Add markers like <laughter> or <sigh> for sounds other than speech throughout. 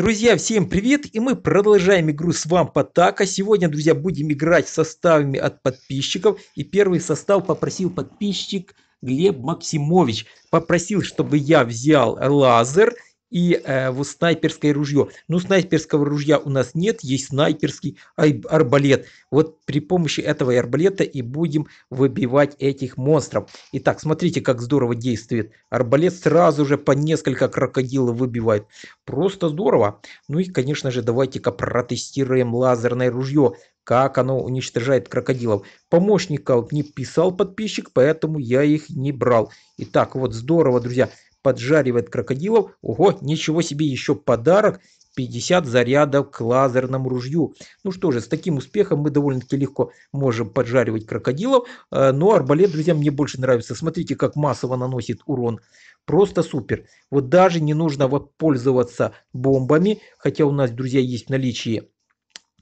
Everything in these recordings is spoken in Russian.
Друзья, всем привет! И мы продолжаем игру с по Така. Сегодня, друзья, будем играть составами от подписчиков. И первый состав попросил подписчик Глеб Максимович. Попросил, чтобы я взял лазер и э, вот снайперское ружье. Ну, снайперского ружья у нас нет, есть снайперский арбалет. Вот при помощи этого арбалета и будем выбивать этих монстров. Итак, смотрите, как здорово действует. Арбалет сразу же по несколько крокодилов выбивает. Просто здорово. Ну и, конечно же, давайте-ка протестируем лазерное ружье как оно уничтожает крокодилов. Помощников не писал подписчик, поэтому я их не брал. Итак, вот здорово, друзья поджаривает крокодилов. Ого, ничего себе еще подарок. 50 зарядов к лазерному ружью. Ну что же, с таким успехом мы довольно-таки легко можем поджаривать крокодилов. Э, Но ну, арбалет, друзья, мне больше нравится. Смотрите, как массово наносит урон. Просто супер. Вот даже не нужно пользоваться бомбами. Хотя у нас, друзья, есть в наличии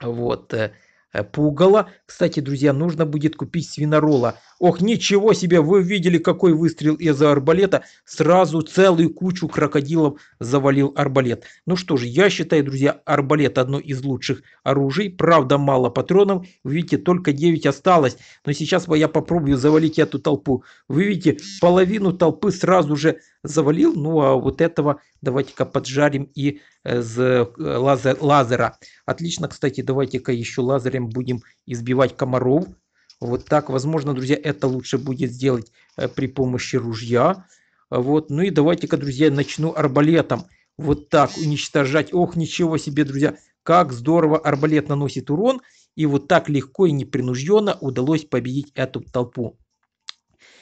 вот э, Э, пугало. Кстати, друзья, нужно будет купить свинорола. Ох, ничего себе, вы видели, какой выстрел из арбалета. Сразу целую кучу крокодилов завалил арбалет. Ну что же, я считаю, друзья, арбалет одно из лучших оружий. Правда, мало патронов. Вы видите, только 9 осталось. Но сейчас я попробую завалить эту толпу. Вы видите, половину толпы сразу же завалил. Ну а вот этого давайте-ка поджарим и э, с э, лазер, лазера. Отлично, кстати, давайте-ка еще лазером будем избивать комаров. Вот так, возможно, друзья, это лучше будет сделать э, при помощи ружья. Вот, ну и давайте-ка, друзья, начну арбалетом. Вот так уничтожать. Ох, ничего себе, друзья, как здорово арбалет наносит урон. И вот так легко и непринужденно удалось победить эту толпу.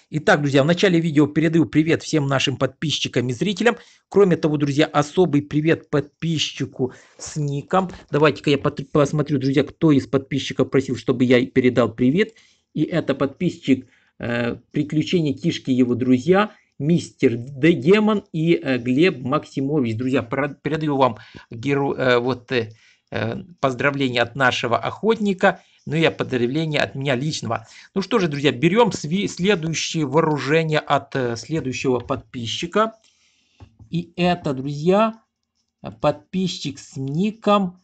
Итак, друзья, в начале видео передаю привет всем нашим подписчикам и зрителям. Кроме того, друзья, особый привет подписчику с ником. Давайте-ка я посмотрю, друзья, кто из подписчиков просил, чтобы я передал привет. И это подписчик э, «Приключения Кишки» его друзья мистер Демон и э, Глеб Максимович. Друзья, передаю вам геро... Э, вот, э, э поздравления от нашего охотника но ну и о подавлении от меня личного. Ну что же, друзья, берем следующее вооружение от э, следующего подписчика. И это, друзья, подписчик с ником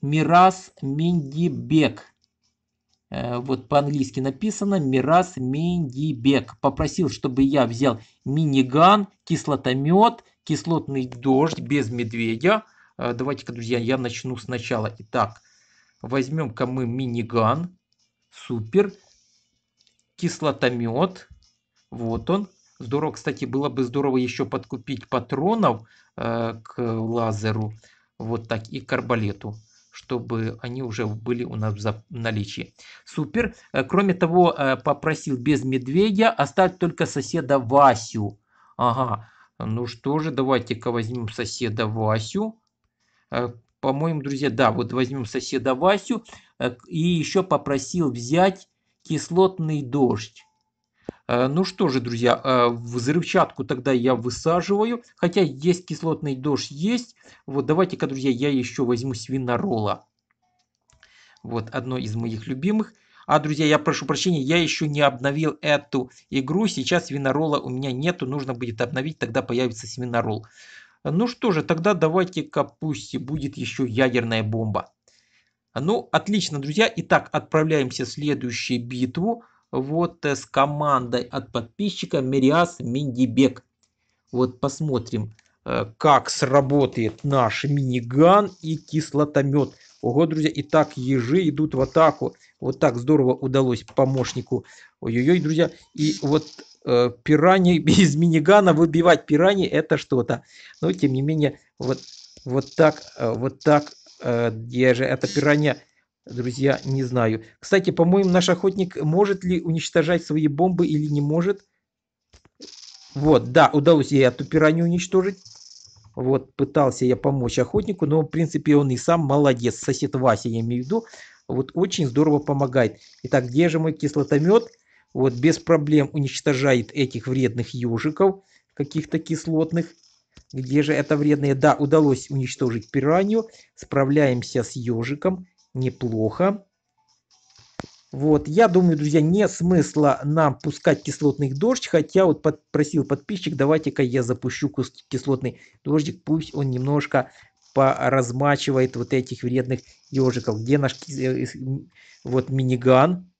Мирас Миндибек. Э, вот по-английски написано Мирас Миндибек. Попросил, чтобы я взял миниган, кислотомет, кислотный дождь без медведя. Э, давайте-ка, друзья, я начну сначала. Итак, Возьмем-ка мы миниган, супер, кислотомет. Вот он. Здорово, кстати, было бы здорово еще подкупить патронов э, к лазеру. Вот так и к арбалету чтобы они уже были у нас в наличии. Супер. Э, кроме того, э, попросил без медведя, оставить только соседа Васю. Ага, ну что же, давайте-ка возьмем соседа Васю. Э, по-моему, друзья, да, вот возьмем соседа Васю э, и еще попросил взять кислотный дождь. Э, ну что же, друзья, э, взрывчатку тогда я высаживаю. Хотя есть кислотный дождь, есть. Вот давайте-ка, друзья, я еще возьму свинорола. Вот одно из моих любимых. А, друзья, я прошу прощения, я еще не обновил эту игру. Сейчас свинорола у меня нету, нужно будет обновить, тогда появится свинорол. Ну что же, тогда давайте-ка пусть будет еще ядерная бомба. Ну, отлично, друзья. Итак, отправляемся в следующую битву. Вот э, с командой от подписчика Мериас Миндибек. Вот посмотрим, э, как сработает наш миниган и кислотомет. Ого, друзья, Итак, ежи идут в атаку. Вот так здорово удалось помощнику. Ой-ой-ой, друзья. И вот э, пираний, <laughs> из минигана выбивать пираний, это что-то. Но тем не менее, вот, вот так, э, вот так, э, где же это пиранья, друзья, не знаю. Кстати, по-моему, наш охотник может ли уничтожать свои бомбы или не может? Вот, да, удалось ей эту пиранью уничтожить. Вот, пытался я помочь охотнику, но, в принципе, он и сам молодец. Сосед Вася, я имею в виду. Вот очень здорово помогает. Итак, где же мой кислотомет? Вот, без проблем уничтожает этих вредных ежиков, каких-то кислотных. Где же это вредное? Да, удалось уничтожить пиранью. Справляемся с ежиком. Неплохо. Вот, я думаю, друзья, не смысла нам пускать кислотный дождь, хотя вот под, просил подписчик, давайте-ка я запущу кислотный дождик, пусть он немножко поразмачивает вот этих вредных ежиков. Где наш э, вот миниган?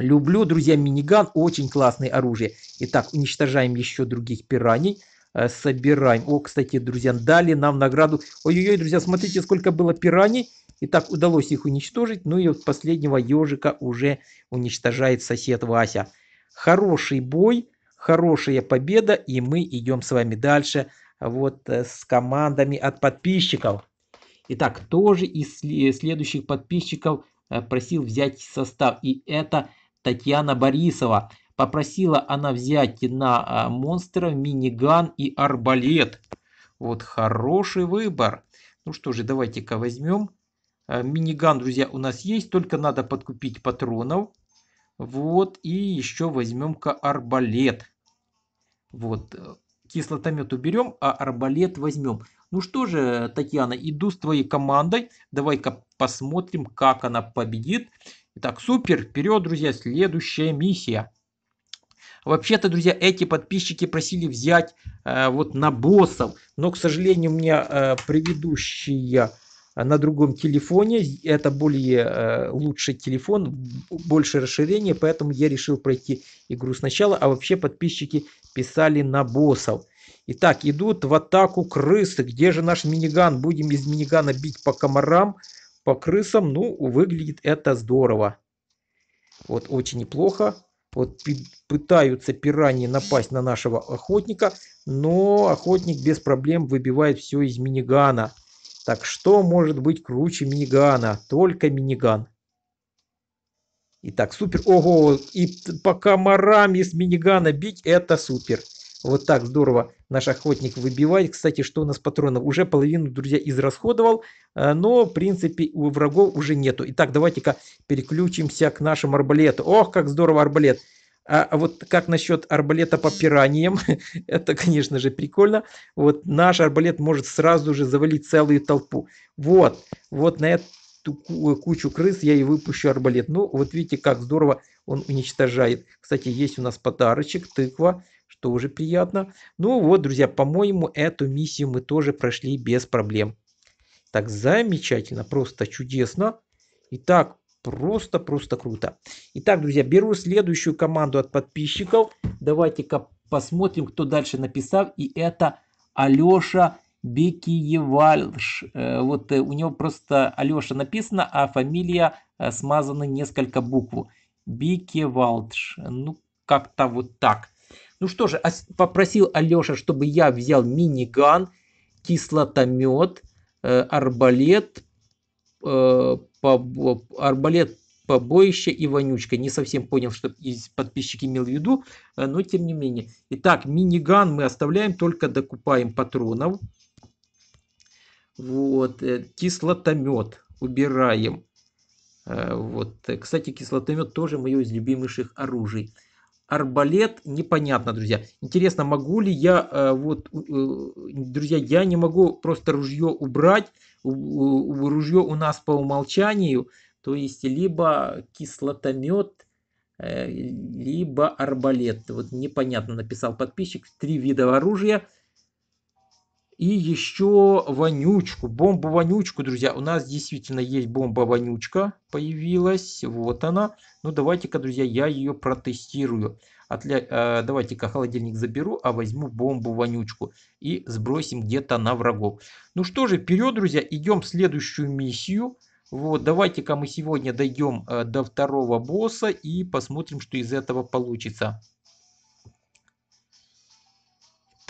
Люблю, друзья, миниган, очень классное оружие. Итак, уничтожаем еще других пираний, э, собираем. О, кстати, друзья, дали нам награду. Ой-ой-ой, друзья, смотрите, сколько было пираний. Итак, удалось их уничтожить. Ну и вот последнего ежика уже уничтожает сосед Вася. Хороший бой, хорошая победа, и мы идем с вами дальше вот э, с командами от подписчиков. Итак, тоже из следующих подписчиков э, просил взять состав. И это Татьяна Борисова. Попросила она взять на а, монстра миниган и арбалет. Вот хороший выбор. Ну что же, давайте-ка возьмем. А, миниган, друзья, у нас есть, только надо подкупить патронов. Вот, и еще возьмем-ка арбалет. Вот, э, кислотомет уберем, а арбалет возьмем. Ну что же, Татьяна, иду с твоей командой. Давай-ка посмотрим, как она победит. Итак, супер, вперед, друзья, следующая миссия. Вообще-то, друзья, эти подписчики просили взять э, вот на боссов. Но, к сожалению, у меня э, предыдущая на другом телефоне. Это более э, лучший телефон, больше расширения, поэтому я решил пройти игру сначала. А вообще подписчики писали на боссов. Итак, идут в атаку крысы. Где же наш миниган? Будем из минигана бить по комарам, по крысам. Ну, выглядит это здорово. Вот очень неплохо. Вот пытаются пираньи напасть на нашего охотника, но охотник без проблем выбивает все из минигана. Так что может быть круче минигана? Только миниган. Итак, супер. Ого, и по комарам из минигана бить это супер. Вот так здорово наш охотник выбивает. Кстати, что у нас патронов? Уже половину, друзья, израсходовал, э, но, в принципе, у врагов уже нету. Итак, давайте-ка переключимся к нашему арбалету. Ох, как здорово арбалет! А, а вот как насчет арбалета по пираниям? <laughs> Это, конечно же, прикольно. Вот наш арбалет может сразу же завалить целую толпу. Вот, вот на эту э, кучу крыс я и выпущу арбалет. Ну, вот видите, как здорово он уничтожает. Кстати, есть у нас подарочек, тыква что уже приятно. Ну вот, друзья, по-моему, эту миссию мы тоже прошли без проблем. Так, замечательно, просто чудесно. Итак, просто-просто круто. Итак, друзья, беру следующую команду от подписчиков. Давайте-ка посмотрим, кто дальше написал. И это Алеша Бекиевальш. Э, вот э, у него просто Алеша написано, а фамилия э, смазана несколько букв. Бекиевальш. Ну, как-то вот так. Ну что же, попросил Алеша, чтобы я взял миниган, кислотомет, э, арбалет, э, арбалет побоище и вонючка. Не совсем понял, что подписчики имел в виду, э, но тем не менее. Итак, миниган мы оставляем, только докупаем патронов. Вот, кислотомет убираем. Вот, кстати, кислотомет тоже мое из любимейших оружий арбалет непонятно, друзья. Интересно, могу ли я, э, вот, э, друзья, я не могу просто ружье убрать. Ружье у нас по умолчанию, то есть либо кислотомет, э, либо арбалет. Вот непонятно написал подписчик. Три вида оружия – и еще вонючку, бомбу-вонючку, друзья. У нас действительно есть бомба-вонючка появилась. Вот она. Ну, давайте-ка, друзья, я ее протестирую. Отля... Э, давайте-ка холодильник заберу, а возьму бомбу-вонючку. И сбросим где-то на врагов. Ну что же, вперед, друзья, идем в следующую миссию. Вот, давайте-ка мы сегодня дойдем э, до второго босса и посмотрим, что из этого получится.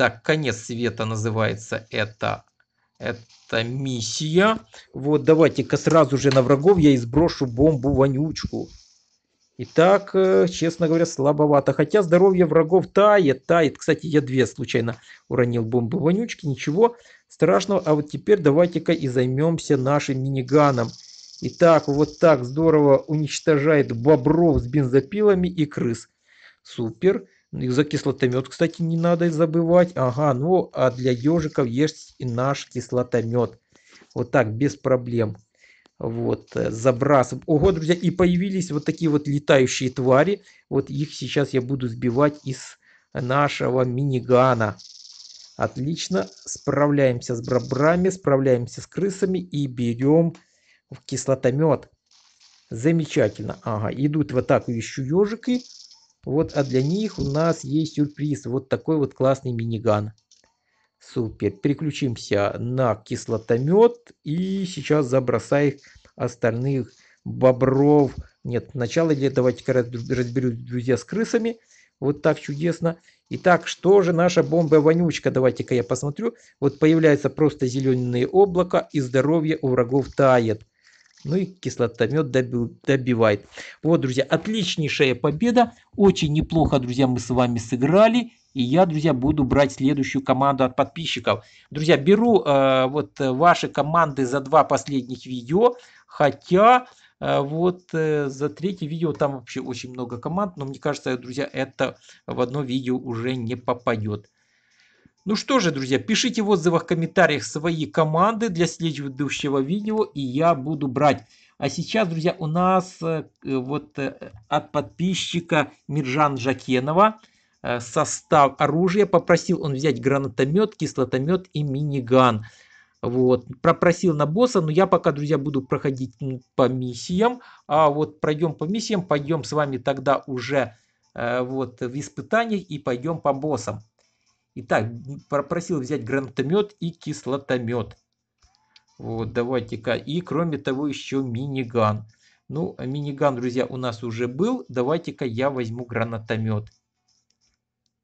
Так, конец света называется это, это миссия. Вот, давайте-ка сразу же на врагов я изброшу бомбу-вонючку. Итак, э, честно говоря, слабовато. Хотя здоровье врагов тает, тает. Кстати, я две случайно уронил бомбы вонючки. Ничего страшного. А вот теперь давайте-ка и займемся нашим миниганом. Итак, вот так здорово уничтожает бобров с бензопилами и крыс. Супер. Экзокислотомет, кстати, не надо забывать. Ага, ну а для ежиков есть и наш кислотомет. Вот так, без проблем. Вот, э, забрасываем. Ого, друзья, и появились вот такие вот летающие твари. Вот их сейчас я буду сбивать из нашего минигана. Отлично, справляемся с бобрами, справляемся с крысами и берем в кислотомет. Замечательно. Ага, идут в атаку еще ежики. Вот, а для них у нас есть сюрприз. Вот такой вот классный миниган. Супер. Переключимся на кислотомет. И сейчас забросай остальных бобров. Нет, сначала давайте-ка разберусь, друзья, с крысами. Вот так чудесно. Итак, что же наша бомба-вонючка? Давайте-ка я посмотрю. Вот появляется просто зеленое облако, и здоровье у врагов тает ну и кислотомет доби добивает. Вот, друзья, отличнейшая победа. Очень неплохо, друзья, мы с вами сыграли. И я, друзья, буду брать следующую команду от подписчиков. Друзья, беру э, вот э, ваши команды за два последних видео. Хотя э, вот э, за третье видео там вообще очень много команд. Но мне кажется, друзья, это в одно видео уже не попадет. Ну что же, друзья, пишите в отзывах, комментариях свои команды для следующего видео, и я буду брать. А сейчас, друзья, у нас э, э, вот э, от подписчика Миржан Жакенова состав оружия. Попросил он взять гранатомет, кислотомет и миниган. Вот, пропросил на босса, но я пока, друзья, буду проходить по миссиям. А вот пройдем по миссиям, пойдем с вами тогда уже вот в испытаниях и пойдем по боссам. Итак, попросил взять гранатомет и кислотомет. Вот, давайте-ка. И кроме того еще миниган. Ну, а миниган, друзья, у нас уже был. Давайте-ка я возьму гранатомет.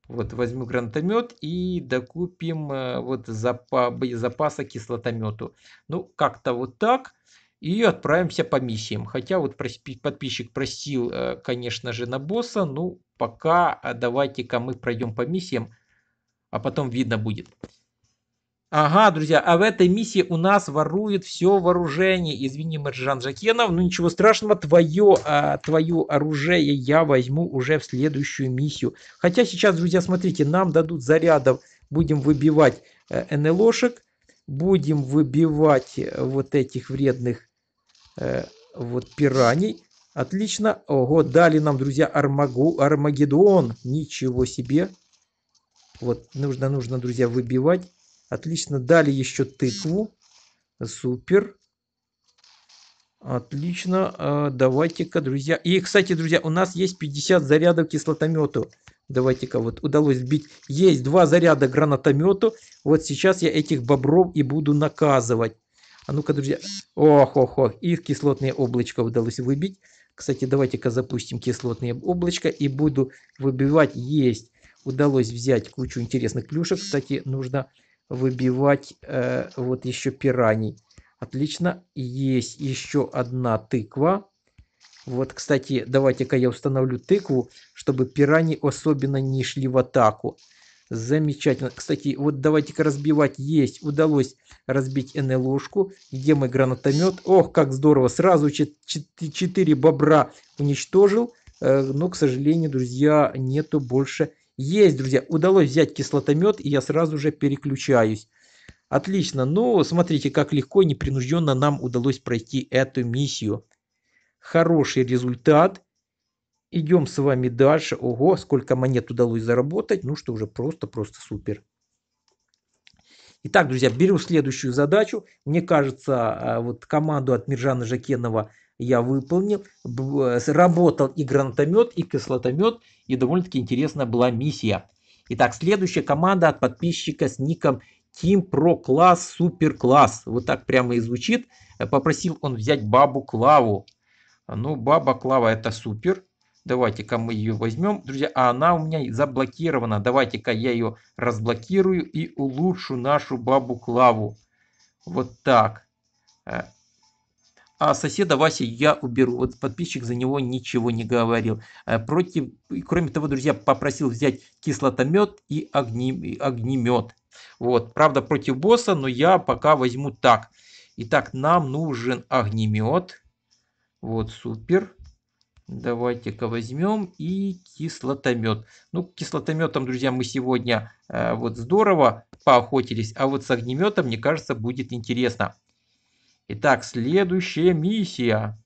Вот, возьму гранатомет и докупим э, вот запа запаса кислотомету. Ну, как-то вот так. И отправимся по миссиям. Хотя вот подписчик просил, э, конечно же, на босса. Ну, пока а давайте-ка мы пройдем по миссиям а потом видно будет. Ага, друзья, а в этой миссии у нас ворует все вооружение. Извини, Маржан Жакенов, ну ничего страшного, твое, а, твое оружие я возьму уже в следующую миссию. Хотя сейчас, друзья, смотрите, нам дадут зарядов. Будем выбивать э, НЛОшек, будем выбивать э, вот этих вредных э, вот пираний. Отлично. Ого, дали нам, друзья, Армагу, Армагеддон. Ничего себе. Вот нужно, нужно, друзья, выбивать. Отлично. Дали еще тыкву. Супер. Отлично. А, давайте-ка, друзья. И, кстати, друзья, у нас есть 50 зарядов кислотомету. Давайте-ка, вот удалось сбить. Есть два заряда гранатомету. Вот сейчас я этих бобров и буду наказывать. А ну-ка, друзья. Ох, ох, ох. Их кислотное облачко удалось выбить. Кстати, давайте-ка запустим кислотное облачко и буду выбивать. Есть удалось взять кучу интересных клюшек. Кстати, нужно выбивать э, вот еще пираний. Отлично. Есть еще одна тыква. Вот, кстати, давайте-ка я установлю тыкву, чтобы пирани особенно не шли в атаку. Замечательно. Кстати, вот давайте-ка разбивать есть. Удалось разбить НЛОшку. Где мой гранатомет? Ох, как здорово. Сразу 4 бобра уничтожил. Э, но, к сожалению, друзья, нету больше есть, друзья, удалось взять кислотомет, и я сразу же переключаюсь. Отлично, ну смотрите, как легко и непринужденно нам удалось пройти эту миссию. Хороший результат. Идем с вами дальше. Ого, сколько монет удалось заработать. Ну что уже просто-просто супер. Итак, друзья, беру следующую задачу. Мне кажется, а, вот команду от Миржана Жакенова – я выполнил. Э, работал и гранатомет, и кислотомет, и довольно-таки интересная была миссия. Итак, следующая команда от подписчика с ником Team Pro Class Super Class. Вот так прямо и звучит. Попросил он взять бабу Клаву. Ну, баба Клава это супер. Давайте-ка мы ее возьмем, друзья. А она у меня заблокирована. Давайте-ка я ее разблокирую и улучшу нашу бабу Клаву. Вот так. Э, а соседа Васи я уберу. Вот подписчик за него ничего не говорил. Э, против, кроме того, друзья, попросил взять кислотомет и, огни, и огнемет. Вот, правда, против босса, но я пока возьму так. Итак, нам нужен огнемет. Вот, супер. Давайте-ка возьмем и кислотомет. Ну, кислотометом, друзья, мы сегодня э, вот здорово поохотились, а вот с огнеметом, мне кажется, будет интересно. Итак, следующая миссия.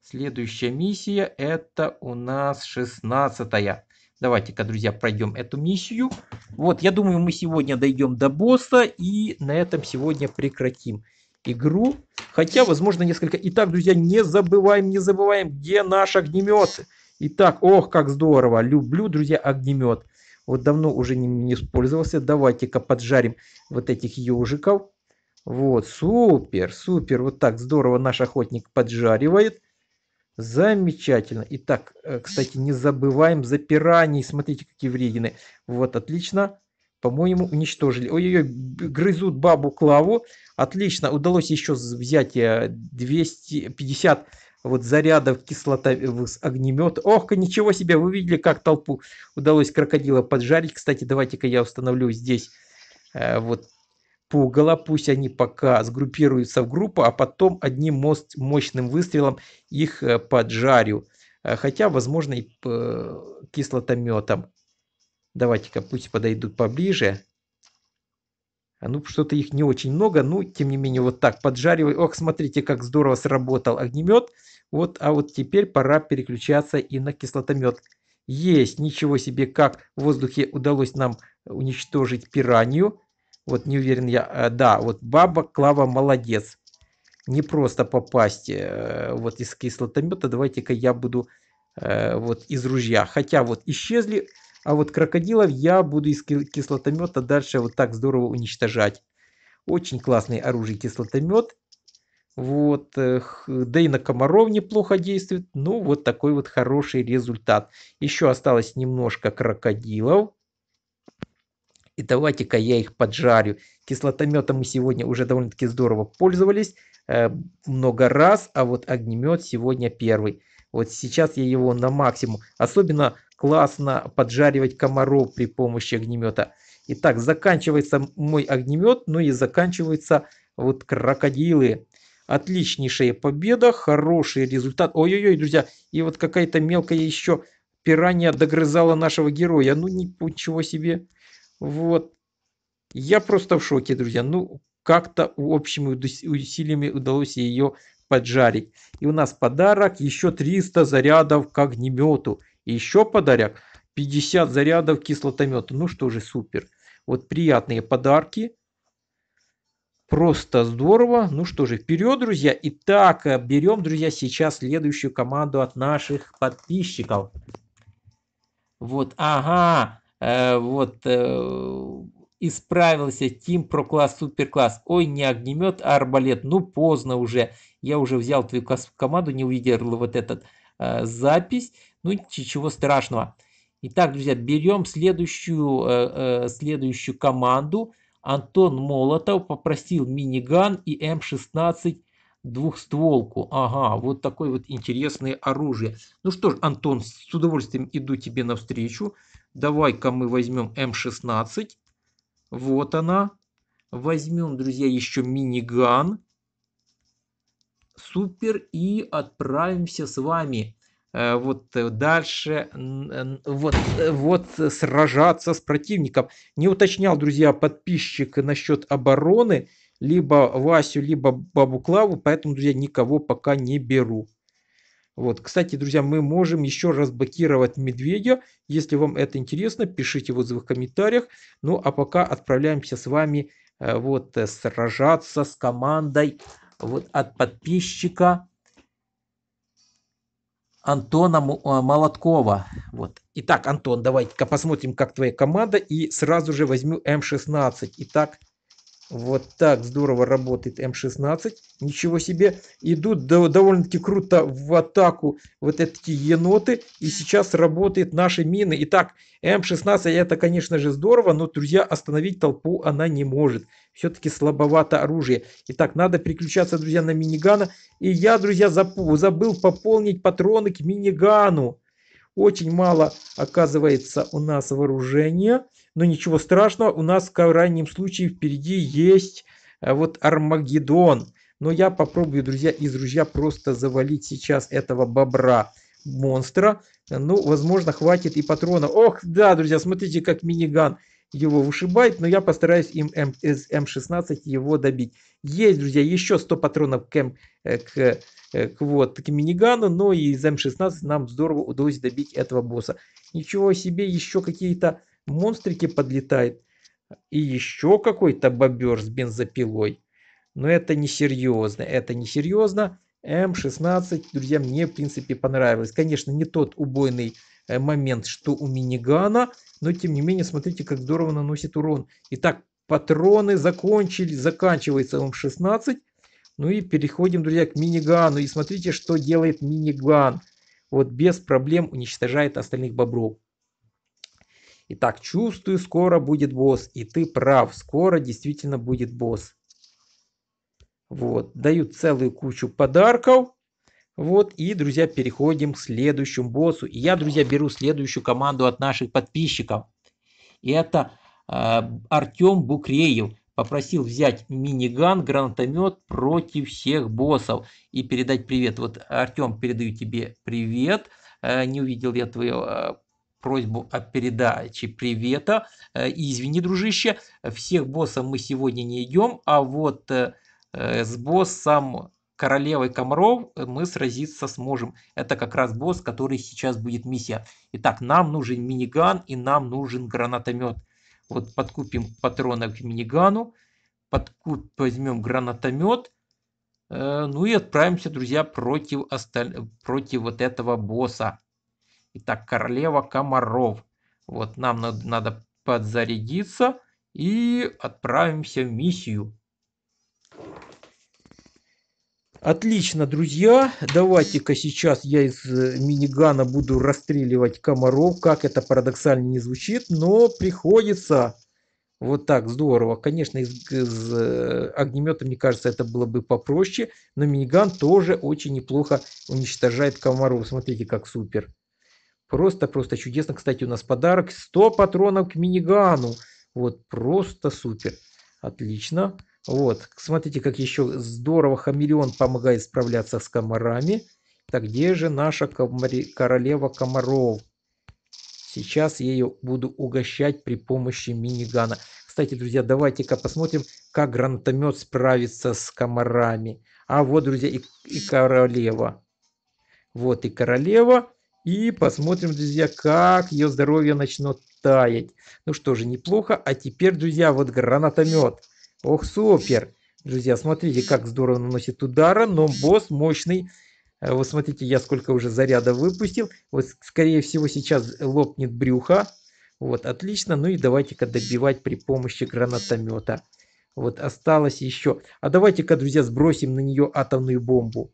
Следующая миссия это у нас 16 -я. Давайте-ка, друзья, пройдем эту миссию. Вот, я думаю, мы сегодня дойдем до босса и на этом сегодня прекратим игру. Хотя, возможно, несколько... Итак, друзья, не забываем, не забываем, где наш огнемет. Итак, ох, как здорово. Люблю, друзья, огнемет. Вот давно уже не, не использовался. Давайте-ка поджарим вот этих ежиков. Вот, супер, супер. Вот так здорово наш охотник поджаривает. Замечательно. Итак, э, кстати, не забываем за пираний. Смотрите, какие вредины. Вот, отлично. По-моему, уничтожили. Ой-ой-ой, грызут бабу Клаву. Отлично. Удалось еще взять 250 э, вот зарядов кислота с огнемет. Ох, ничего себе, вы видели, как толпу удалось крокодила поджарить. Кстати, давайте-ка я установлю здесь э, вот пугало, пусть они пока сгруппируются в группу, а потом одним мост, мощным выстрелом их э, поджарю. Э, хотя, возможно, и э, кислотометом. Давайте-ка пусть подойдут поближе. А ну, что-то их не очень много, но, ну, тем не менее, вот так поджариваю. Ох, смотрите, как здорово сработал огнемет. Вот, а вот теперь пора переключаться и на кислотомет. Есть, ничего себе, как в воздухе удалось нам уничтожить пиранью. Вот не уверен я. Э, да, вот баба Клава молодец. Не просто попасть э, вот из кислотомета. Давайте-ка я буду э, вот из ружья. Хотя вот исчезли, а вот крокодилов я буду из кислотомета дальше вот так здорово уничтожать. Очень классный оружие кислотомет. Вот, да и на комаров неплохо действует. Ну, вот такой вот хороший результат. Еще осталось немножко крокодилов. И давайте-ка я их поджарю. Кислотометом мы сегодня уже довольно-таки здорово пользовались э, много раз, а вот огнемет сегодня первый. Вот сейчас я его на максимум. Особенно классно поджаривать комаров при помощи огнемета. Итак, заканчивается мой огнемет, ну и заканчиваются вот крокодилы. Отличнейшая победа, хороший результат. Ой-ой-ой, друзья, и вот какая-то мелкая еще пиранья догрызала нашего героя. Ну ничего себе. Вот. Я просто в шоке, друзья. Ну, как-то общими усилиями удалось ее поджарить. И у нас подарок еще 300 зарядов к огнемету. еще подарок 50 зарядов к кислотомету. Ну что же, супер. Вот приятные подарки. Просто здорово. Ну что же, вперед, друзья. Итак, берем, друзья, сейчас следующую команду от наших подписчиков. Вот, ага. Э, вот, э, исправился Тим про класс суперкласс. Ой, не огнемет, а арбалет. Ну, поздно уже. Я уже взял твою команду, не увидел вот этот э, запись. Ну, ничего страшного. Итак, друзья, берем следующую, э, э следующую команду. Антон Молотов попросил миниган и М16 двухстволку. Ага, вот такое вот интересное оружие. Ну что ж, Антон, с удовольствием иду тебе навстречу. Давай-ка мы возьмем М16. Вот она. Возьмем, друзья, еще миниган. Супер. И отправимся с вами э, вот э, дальше вот, э, вот сражаться с противником. Не уточнял, друзья, подписчик насчет обороны либо Васю, либо бабу Клаву, поэтому, друзья, никого пока не беру. Вот, кстати, друзья, мы можем еще раз блокировать медведя. Если вам это интересно, пишите в отзывах, в комментариях. Ну, а пока отправляемся с вами э, вот э, сражаться с командой вот от подписчика Антона а, Молоткова. Вот. Итак, Антон, давайте-ка посмотрим, как твоя команда. И сразу же возьму М16. Итак, вот так здорово работает М16. Ничего себе. Идут довольно-таки круто в атаку вот эти еноты. И сейчас работают наши мины. Итак, М16 это, конечно же, здорово, но, друзья, остановить толпу она не может. Все-таки слабовато оружие. Итак, надо переключаться, друзья, на минигана. И я, друзья, забыл пополнить патроны к минигану. Очень мало, оказывается, у нас вооружения. Но ничего страшного, у нас в крайнем случае впереди есть э, вот Армагеддон. Но я попробую, друзья, из ружья просто завалить сейчас этого бобра монстра. Ну, возможно, хватит и патрона. Ох, да, друзья, смотрите, как миниган его вышибает, но я постараюсь им М, из М16 его добить. Есть, друзья, еще 100 патронов к, э, к, э, к, вот, к минигану, но и из М16 нам здорово удалось добить этого босса. Ничего себе, еще какие-то монстрики подлетают. И еще какой-то бобер с бензопилой. Но это не серьезно, это не серьезно. М16 друзья мне в принципе понравилось. Конечно не тот убойный э, момент, что у минигана, но тем не менее смотрите как здорово наносит урон. Итак, патроны закончили, заканчивается М16. Ну и переходим, друзья, к минигану. И смотрите, что делает миниган. Вот без проблем уничтожает остальных бобров. Итак, чувствую, скоро будет босс. И ты прав, скоро действительно будет босс. Вот, дают целую кучу подарков. Вот, и, друзья, переходим к следующему боссу. И я, друзья, беру следующую команду от наших подписчиков. И это э, Артем Букреев попросил взять миниган, гранатомет против всех боссов и передать привет. Вот, Артем, передаю тебе привет. Э, не увидел я твою просьбу о передаче привета. Э, и извини, дружище, всех боссов мы сегодня не идем, а вот э, э, с боссом королевой комаров мы сразиться сможем. Это как раз босс, который сейчас будет миссия. Итак, нам нужен миниган и нам нужен гранатомет. Вот подкупим патронов к минигану, подкуп, возьмем гранатомет, ну и отправимся, друзья, против, осталь... против вот этого босса. Итак, королева комаров. Вот нам надо подзарядиться и отправимся в миссию. Отлично, друзья. Давайте-ка сейчас я из э, минигана буду расстреливать комаров. Как это парадоксально не звучит, но приходится. Вот так, здорово. Конечно, из, из э, огнемета, мне кажется, это было бы попроще. Но миниган тоже очень неплохо уничтожает комаров. Смотрите, как супер. Просто-просто чудесно. Кстати, у нас подарок 100 патронов к минигану. Вот, просто супер. Отлично. Вот, смотрите, как еще здорово хамелеон помогает справляться с комарами. Так, где же наша комари... королева комаров? Сейчас я ее буду угощать при помощи минигана. Кстати, друзья, давайте-ка посмотрим, как гранатомет справится с комарами. А вот, друзья, и, и королева. Вот и королева. И посмотрим, друзья, как ее здоровье начнет таять. Ну что же, неплохо. А теперь, друзья, вот гранатомет. Ох, супер. Друзья, смотрите, как здорово наносит удара. Но босс мощный. Э, вот смотрите, я сколько уже заряда выпустил. Вот, скорее всего, сейчас лопнет брюха. Вот, отлично. Ну и давайте-ка добивать при помощи гранатомета. Вот, осталось еще. А давайте-ка, друзья, сбросим на нее атомную бомбу.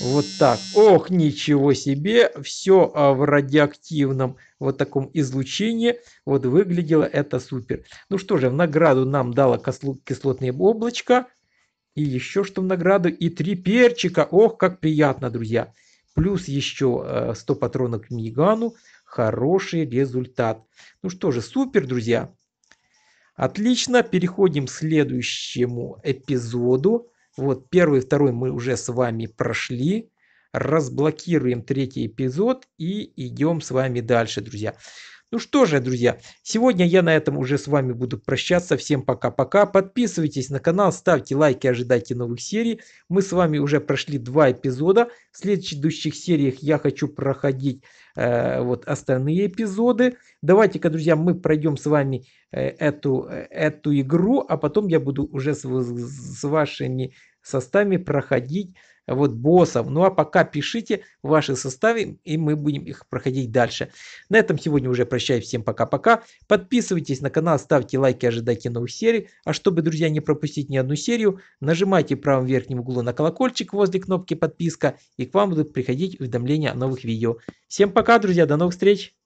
Вот так. Ох, ничего себе! Все а, в радиоактивном вот таком излучении. Вот выглядело это супер. Ну что же, в награду нам дало кислотное облачко. И еще что в награду? И три перчика. Ох, как приятно, друзья. Плюс еще 100 а, патронов к минигану. Хороший результат. Ну что же, супер, друзья. Отлично. Переходим к следующему эпизоду. Вот первый второй мы уже с вами прошли. Разблокируем третий эпизод и идем с вами дальше, друзья. Ну что же, друзья, сегодня я на этом уже с вами буду прощаться. Всем пока-пока. Подписывайтесь на канал, ставьте лайки, ожидайте новых серий. Мы с вами уже прошли два эпизода. В следующих сериях я хочу проходить э, вот остальные эпизоды. Давайте-ка, друзья, мы пройдем с вами э, эту, э, эту игру, а потом я буду уже с, с вашими составами проходить вот боссов. Ну а пока пишите ваши составы, и мы будем их проходить дальше. На этом сегодня уже прощаюсь. Всем пока-пока. Подписывайтесь на канал, ставьте лайки, ожидайте новых серий. А чтобы, друзья, не пропустить ни одну серию, нажимайте в правом верхнем углу на колокольчик возле кнопки подписка, и к вам будут приходить уведомления о новых видео. Всем пока, друзья, до новых встреч!